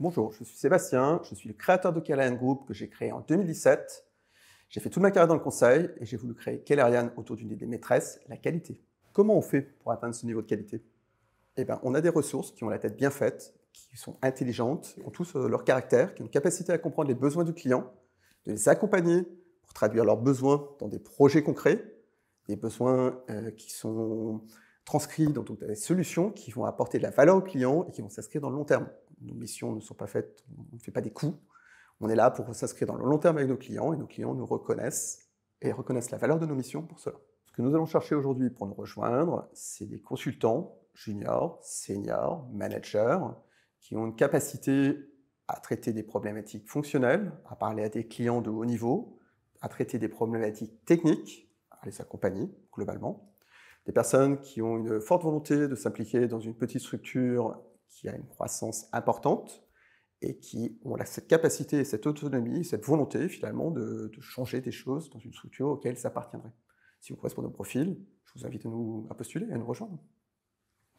Bonjour, je suis Sébastien, je suis le créateur de Kellerian Group que j'ai créé en 2017. J'ai fait toute ma carrière dans le conseil et j'ai voulu créer Kellarian autour d'une idée maîtresse, la qualité. Comment on fait pour atteindre ce niveau de qualité Eh bien, on a des ressources qui ont la tête bien faite, qui sont intelligentes, qui ont tous euh, leur caractère, qui ont une capacité à comprendre les besoins du client, de les accompagner pour traduire leurs besoins dans des projets concrets, des besoins euh, qui sont transcrits dans toutes les solutions qui vont apporter de la valeur aux clients et qui vont s'inscrire dans le long terme. Nos missions ne sont pas faites, on ne fait pas des coûts. On est là pour s'inscrire dans le long terme avec nos clients et nos clients nous reconnaissent et reconnaissent la valeur de nos missions pour cela. Ce que nous allons chercher aujourd'hui pour nous rejoindre, c'est des consultants juniors, seniors, managers qui ont une capacité à traiter des problématiques fonctionnelles, à parler à des clients de haut niveau, à traiter des problématiques techniques, à les accompagner globalement, des personnes qui ont une forte volonté de s'impliquer dans une petite structure qui a une croissance importante et qui ont cette capacité, cette autonomie, cette volonté finalement de, changer des choses dans une structure auxquelles ça appartiendrait. Si vous correspondez au profil, je vous invite à nous à postuler, à nous rejoindre.